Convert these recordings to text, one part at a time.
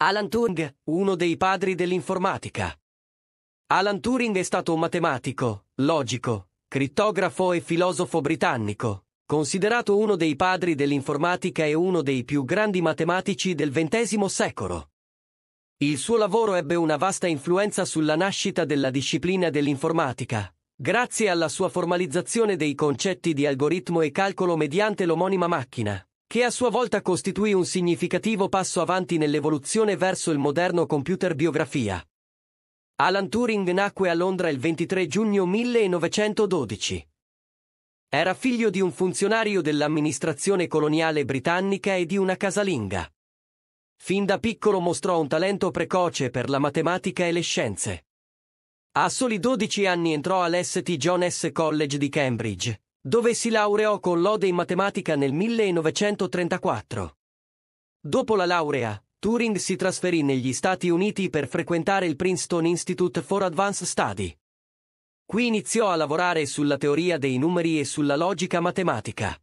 Alan Turing, uno dei padri dell'informatica. Alan Turing è stato un matematico, logico, crittografo e filosofo britannico, considerato uno dei padri dell'informatica e uno dei più grandi matematici del XX secolo. Il suo lavoro ebbe una vasta influenza sulla nascita della disciplina dell'informatica, grazie alla sua formalizzazione dei concetti di algoritmo e calcolo mediante l'omonima macchina, che a sua volta costituì un significativo passo avanti nell'evoluzione verso il moderno computer biografia. Alan Turing nacque a Londra il 23 giugno 1912. Era figlio di un funzionario dell'amministrazione coloniale britannica e di una casalinga. Fin da piccolo mostrò un talento precoce per la matematica e le scienze. A soli 12 anni entrò all'St. John S. College di Cambridge, dove si laureò con lode in matematica nel 1934. Dopo la laurea, Turing si trasferì negli Stati Uniti per frequentare il Princeton Institute for Advanced Study. Qui iniziò a lavorare sulla teoria dei numeri e sulla logica matematica.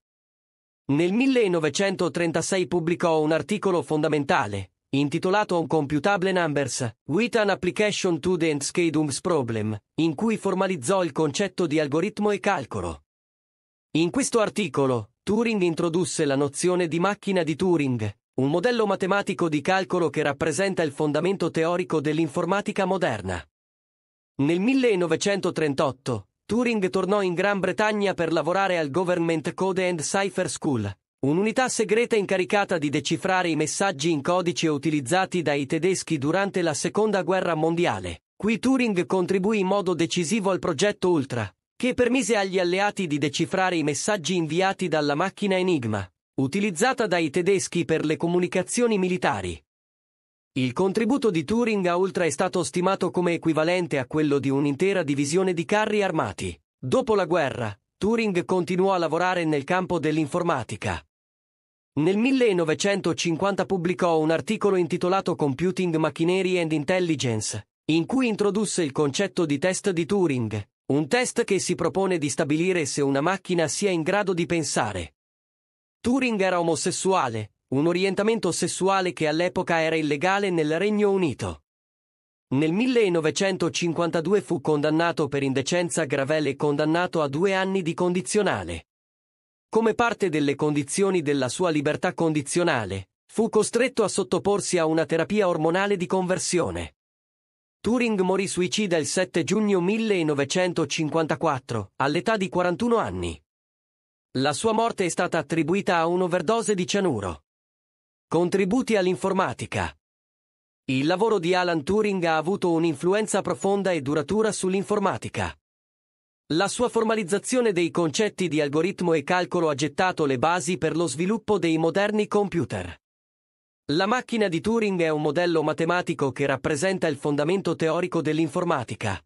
Nel 1936 pubblicò un articolo fondamentale, intitolato On Computable Numbers, With an Application to the Enskedum's Problem, in cui formalizzò il concetto di algoritmo e calcolo. In questo articolo, Turing introdusse la nozione di macchina di Turing, un modello matematico di calcolo che rappresenta il fondamento teorico dell'informatica moderna. Nel 1938, Turing tornò in Gran Bretagna per lavorare al Government Code and Cipher School, un'unità segreta incaricata di decifrare i messaggi in codice utilizzati dai tedeschi durante la Seconda Guerra Mondiale. Qui Turing contribuì in modo decisivo al progetto Ultra, che permise agli alleati di decifrare i messaggi inviati dalla macchina Enigma, utilizzata dai tedeschi per le comunicazioni militari. Il contributo di Turing a Ultra è stato stimato come equivalente a quello di un'intera divisione di carri armati. Dopo la guerra, Turing continuò a lavorare nel campo dell'informatica. Nel 1950 pubblicò un articolo intitolato Computing Machinery and Intelligence, in cui introdusse il concetto di test di Turing, un test che si propone di stabilire se una macchina sia in grado di pensare. Turing era omosessuale, un orientamento sessuale che all'epoca era illegale nel Regno Unito. Nel 1952 fu condannato per indecenza gravelle e condannato a due anni di condizionale. Come parte delle condizioni della sua libertà condizionale, fu costretto a sottoporsi a una terapia ormonale di conversione. Turing morì suicida il 7 giugno 1954, all'età di 41 anni. La sua morte è stata attribuita a un'overdose di cianuro. Contributi all'informatica. Il lavoro di Alan Turing ha avuto un'influenza profonda e duratura sull'informatica. La sua formalizzazione dei concetti di algoritmo e calcolo ha gettato le basi per lo sviluppo dei moderni computer. La macchina di Turing è un modello matematico che rappresenta il fondamento teorico dell'informatica.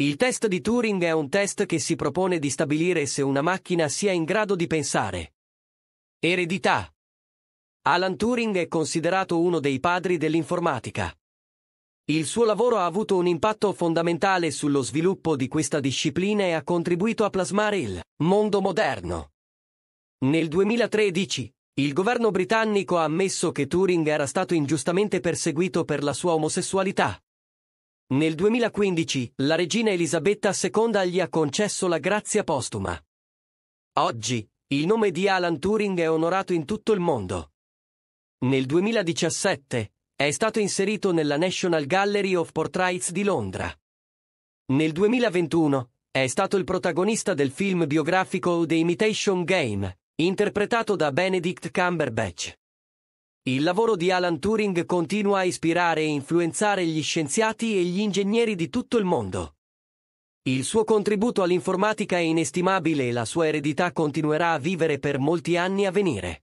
Il test di Turing è un test che si propone di stabilire se una macchina sia in grado di pensare. Eredità. Alan Turing è considerato uno dei padri dell'informatica. Il suo lavoro ha avuto un impatto fondamentale sullo sviluppo di questa disciplina e ha contribuito a plasmare il mondo moderno. Nel 2013, il governo britannico ha ammesso che Turing era stato ingiustamente perseguito per la sua omosessualità. Nel 2015, la regina Elisabetta II gli ha concesso la grazia postuma. Oggi, il nome di Alan Turing è onorato in tutto il mondo. Nel 2017, è stato inserito nella National Gallery of Portraits di Londra. Nel 2021, è stato il protagonista del film biografico The Imitation Game, interpretato da Benedict Cumberbatch. Il lavoro di Alan Turing continua a ispirare e influenzare gli scienziati e gli ingegneri di tutto il mondo. Il suo contributo all'informatica è inestimabile e la sua eredità continuerà a vivere per molti anni a venire.